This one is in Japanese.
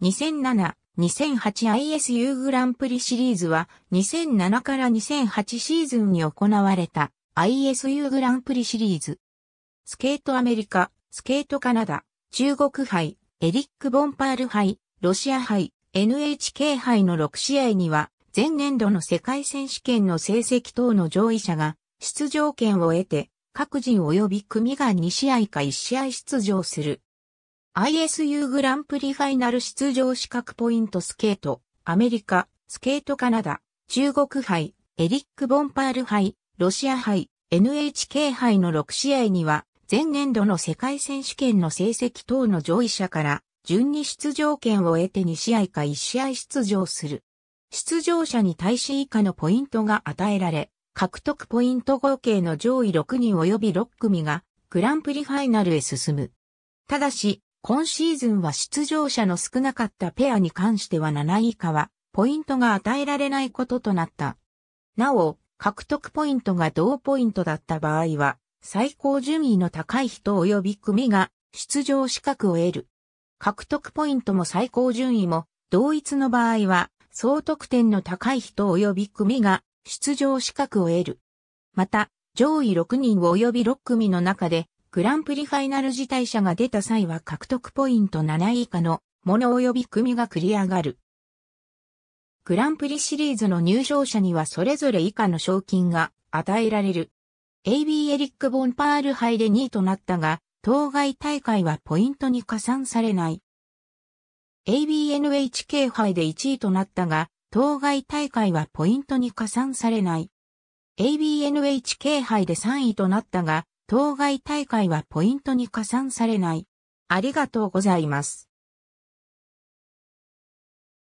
2007-2008ISU グランプリシリーズは2007から2008シーズンに行われた ISU グランプリシリーズ。スケートアメリカ、スケートカナダ、中国杯、エリック・ボンパール杯、ロシア杯、NHK 杯の6試合には前年度の世界選手権の成績等の上位者が出場権を得て各人及び組が2試合か1試合出場する。ISU グランプリファイナル出場資格ポイントスケート、アメリカ、スケートカナダ、中国杯、エリック・ボンパール杯、ロシア杯、NHK 杯の6試合には、前年度の世界選手権の成績等の上位者から、順に出場権を得て2試合か1試合出場する。出場者に対し以下のポイントが与えられ、獲得ポイント合計の上位6人及び6組が、グランプリファイナルへ進む。ただし、今シーズンは出場者の少なかったペアに関しては7位以下は、ポイントが与えられないこととなった。なお、獲得ポイントが同ポイントだった場合は、最高順位の高い人及び組が出場資格を得る。獲得ポイントも最高順位も同一の場合は、総得点の高い人及び組が出場資格を得る。また、上位6人及び6組の中でグランプリファイナル辞退者が出た際は獲得ポイント7位以下のもの及び組が繰り上がる。グランプリシリーズの入賞者にはそれぞれ以下の賞金が与えられる。AB エリック・ボンパール杯で2位となったが、当該大会はポイントに加算されない。ABNHK 杯で1位となったが、当該大会はポイントに加算されない。ABNHK 杯で3位となったが、当該大会はポイントに加算されない。ありがとうございます。